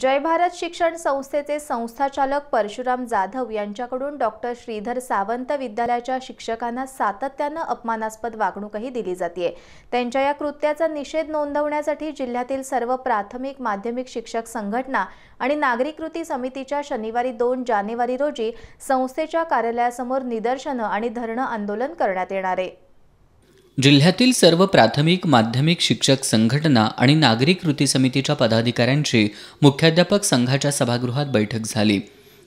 जय भारत शिक्षण संस्थेचे संस्थाचालक परशुराम जाधव यांच्याकडून डॉक्टर श्रीधर सावंत विद्यालयाच्या शिक्षकांना सातत्यानं अपमानास्पद वागणूकही दिली जाते त्यांच्या या कृत्याचा निषेध नोंदवण्यासाठी जिल्ह्यातील सर्व प्राथमिक माध्यमिक शिक्षक संघटना आणि नागरिक कृती समितीच्या शनिवारी दोन जानेवारी रोजी संस्थेच्या कार्यालयासमोर निदर्शनं आणि धरणं आंदोलन करण्यात येणार आहे जिल्ह्यातील सर्व प्राथमिक माध्यमिक शिक्षक संघटना आणि नागरिक कृती समितीच्या पदाधिकाऱ्यांची मुख्याध्यापक संघाच्या सभागृहात बैठक झाली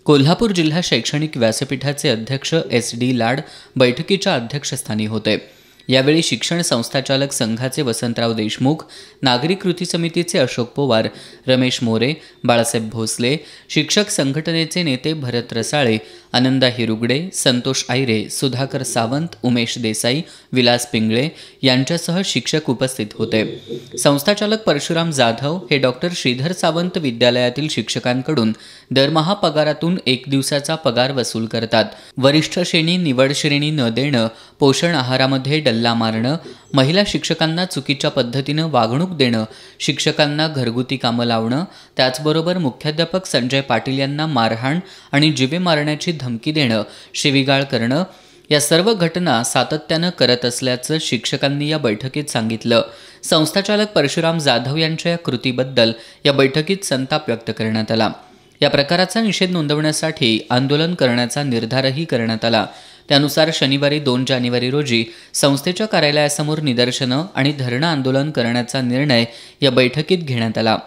कोल्हापूर जिल्हा शैक्षणिक व्यासपीठाचे अध्यक्ष एस डी लाड बैठकीच्या अध्यक्षस्थानी होते यावेळी शिक्षण संस्थाचालक संघाचे वसंतराव देशमुख नागरिक कृती समितीचे अशोक पवार रमेश मोरे बाळासाहेब भोसले शिक्षक संघटनेचे नेते भरत रसाळे आनंदा हिरुगडे संतोष आयरे सुधाकर सावंत उमेश देसाई विलास पिंगळे यांच्यासह शिक्षक उपस्थित होते संस्थाचालक परशुराम जाधव हे डॉक्टर श्रीधर सावंत विद्यालयातील शिक्षकांकडून दरमहा पगारातून एक दिवसाचा पगार वसूल करतात वरिष्ठ श्रेणी निवड श्रेणी न देणं पोषण आहारामध्ये डल्ला मारणं महिला शिक्षकांना चुकीच्या पद्धतीनं वागणूक देणं शिक्षकांना घरगुती कामं लावणं त्याचबरोबर मुख्याध्यापक संजय पाटील यांना मारहाण आणि जिवे मारण्याची धमकी देणं शिवीगाळ करणं या सर्व घटना सातत्यानं करत असल्याचं शिक्षकांनी या बैठकीत सांगितलं संस्थाचालक परशुराम जाधव यांच्या या कृतीबद्दल या बैठकीत संताप व्यक्त करण्यात आला या प्रकाराचा निषेध नोंदवण्यासाठी आंदोलन करण्याचा निर्धारही करण्यात आला त्यानुसार शनिवारी दोन जानेवारी रोजी संस्थेच्या कार्यालयासमोर निदर्शनं आणि धरणं आंदोलन करण्याचा निर्णय या बैठकीत घेण्यात आला